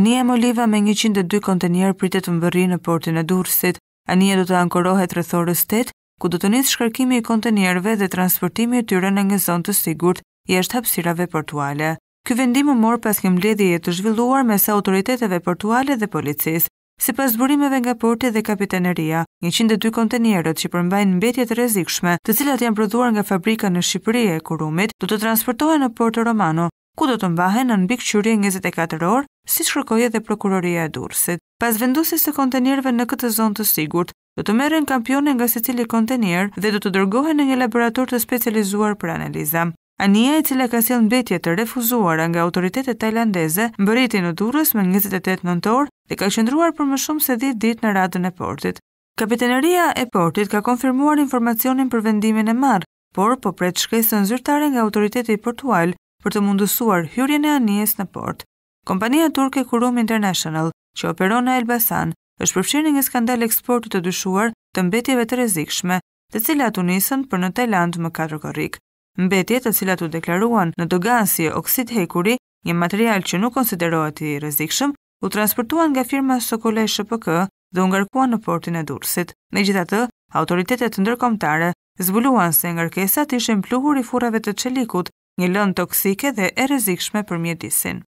e Moliva me 102 kontenier pritet të mbërri në portin e Durësit. Anija do të ankorohet rëthorës 8, ku do të njështë shkarkimi i kontenierve dhe transportimi e tyre në një zonë të sigurt, i është hapsirave portuale. Ky vendim u mor pas një mbledhjeje të zhvilluar me sa autoriteteve portuale dhe policisë. Si pas zburimeve nga porti dhe kapiteneria, 102 kontenierët që përmbajnë mbetjet rezikshme, të cilat janë prodhuar nga fabrika në Shqipëri e Kurumit, do të transportohen në portë Romano, ku do të mbahen në mbikëqyri 24 orë, si shkërkoje dhe prokuroria e dursit. Pas vendusis të kontenirve në këtë zonë të sigurt, do të meren kampione nga se cili kontenir dhe do të dërgohen në një laborator të specializuar për analiza. Ania e cila ka sjell mbetje të refuzuar nga autoritetet tajlandeze, mbërriti në Durrës më 28 nëntor dhe ka qëndruar për më shumë se 10 ditë në radën e portit. Kapiteneria e portit ka konfirmuar informacionin për vendimin e marr, por po pret shkresën zyrtare nga autoriteti portual për të mundësuar hyrjen e anijes në port. Kompania turke Kurum International, që operon në Elbasan, është përfshirë një skandal eksportit të dyshuar të mbetjeve të rrezikshme, të cilat u nisën për në Tajland më katër korrik. Mbetje të cilat u deklaruan në të gasi oksid hekuri, një material që nuk konsiderohet i rrezikshëm, u transportuan nga firma Sokolej SHPK dhe u ngarkuan në portin e Durrësit. Megjithatë, autoritetet ndërkombëtare zbuluan se ngarkesat ishin pluhur i furrave të çelikut një lënd toksike dhe e rezikshme për mjedisin.